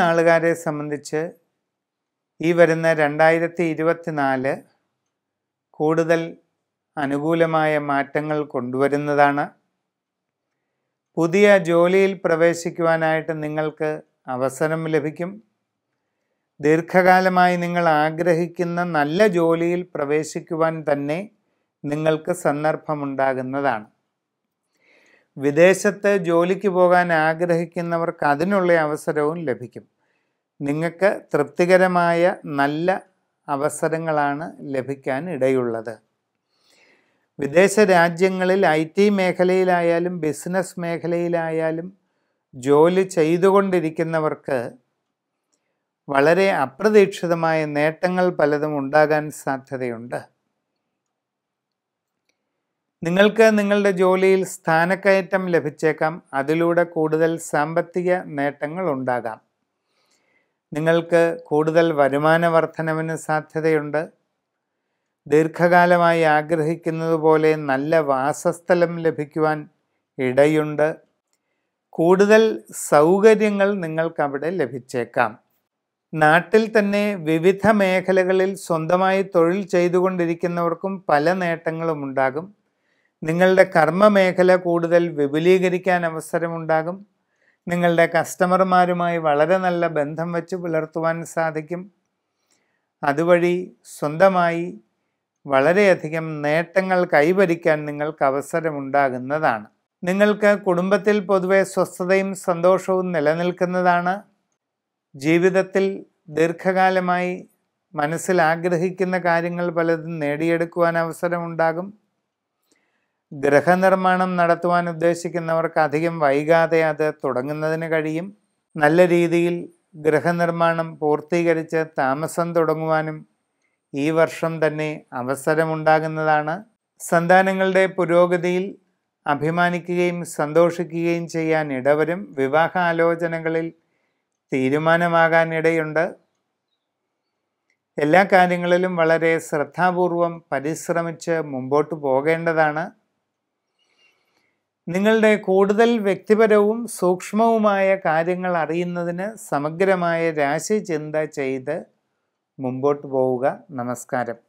നാളുകാരെ സംബന്ധിച്ച് ഈ വരുന്ന രണ്ടായിരത്തി ഇരുപത്തിനാല് കൂടുതൽ അനുകൂലമായ മാറ്റങ്ങൾ കൊണ്ടുവരുന്നതാണ് പുതിയ ജോലിയിൽ പ്രവേശിക്കുവാനായിട്ട് നിങ്ങൾക്ക് അവസരം ലഭിക്കും ദീർഘകാലമായി നിങ്ങൾ ആഗ്രഹിക്കുന്ന നല്ല ജോലിയിൽ പ്രവേശിക്കുവാൻ തന്നെ നിങ്ങൾക്ക് സന്ദർഭമുണ്ടാകുന്നതാണ് വിദേശത്ത് ജോലിക്ക് പോകാൻ ആഗ്രഹിക്കുന്നവർക്ക് അതിനുള്ള അവസരവും ലഭിക്കും നിങ്ങൾക്ക് തൃപ്തികരമായ നല്ല അവസരങ്ങളാണ് ലഭിക്കാൻ ഇടയുള്ളത് വിദേശ രാജ്യങ്ങളിൽ ഐ ടി മേഖലയിലായാലും ബിസിനസ് മേഖലയിലായാലും ജോലി ചെയ്തുകൊണ്ടിരിക്കുന്നവർക്ക് വളരെ അപ്രതീക്ഷിതമായ നേട്ടങ്ങൾ പലതും ഉണ്ടാകാൻ സാധ്യതയുണ്ട് നിങ്ങൾക്ക് നിങ്ങളുടെ ജോലിയിൽ സ്ഥാനക്കയറ്റം ലഭിച്ചേക്കാം അതിലൂടെ കൂടുതൽ സാമ്പത്തിക നേട്ടങ്ങൾ ഉണ്ടാകാം നിങ്ങൾക്ക് കൂടുതൽ വരുമാന വർധനവിന് സാധ്യതയുണ്ട് ദീർഘകാലമായി ആഗ്രഹിക്കുന്നതുപോലെ നല്ല വാസസ്ഥലം ലഭിക്കുവാൻ ഇടയുണ്ട് കൂടുതൽ സൗകര്യങ്ങൾ നിങ്ങൾക്കവിടെ ലഭിച്ചേക്കാം നാട്ടിൽ തന്നെ വിവിധ മേഖലകളിൽ സ്വന്തമായി തൊഴിൽ ചെയ്തുകൊണ്ടിരിക്കുന്നവർക്കും പല നേട്ടങ്ങളും ഉണ്ടാകും നിങ്ങളുടെ കർമ്മമേഖല കൂടുതൽ വിപുലീകരിക്കാൻ അവസരമുണ്ടാകും നിങ്ങളുടെ കസ്റ്റമർമാരുമായി വളരെ നല്ല ബന്ധം വെച്ച് പുലർത്തുവാൻ സാധിക്കും അതുവഴി സ്വന്തമായി വളരെയധികം നേട്ടങ്ങൾ കൈവരിക്കാൻ നിങ്ങൾക്ക് അവസരമുണ്ടാകുന്നതാണ് നിങ്ങൾക്ക് കുടുംബത്തിൽ പൊതുവെ സ്വസ്ഥതയും സന്തോഷവും നിലനിൽക്കുന്നതാണ് ജീവിതത്തിൽ ദീർഘകാലമായി മനസ്സിൽ ആഗ്രഹിക്കുന്ന കാര്യങ്ങൾ പലതും നേടിയെടുക്കുവാൻ അവസരമുണ്ടാകും ഗ്രഹനിർമ്മാണം നടത്തുവാൻ ഉദ്ദേശിക്കുന്നവർക്ക് അധികം വൈകാതെ അത് തുടങ്ങുന്നതിന് കഴിയും നല്ല രീതിയിൽ ഗൃഹനിർമ്മാണം പൂർത്തീകരിച്ച് താമസം തുടങ്ങുവാനും ഈ വർഷം തന്നെ അവസരമുണ്ടാകുന്നതാണ് സന്താനങ്ങളുടെ പുരോഗതിയിൽ അഭിമാനിക്കുകയും സന്തോഷിക്കുകയും ചെയ്യാൻ ഇടവരും വിവാഹ ആലോചനകളിൽ തീരുമാനമാകാനിടയുണ്ട് എല്ലാ കാര്യങ്ങളിലും വളരെ ശ്രദ്ധാപൂർവം പരിശ്രമിച്ച് മുമ്പോട്ട് പോകേണ്ടതാണ് നിങ്ങളുടെ കൂടുതൽ വ്യക്തിപരവും സൂക്ഷ്മവുമായ കാര്യങ്ങൾ അറിയുന്നതിന് സമഗ്രമായ രാശിചിന്ത ചെയ്ത് മുമ്പോട്ട് പോവുക നമസ്കാരം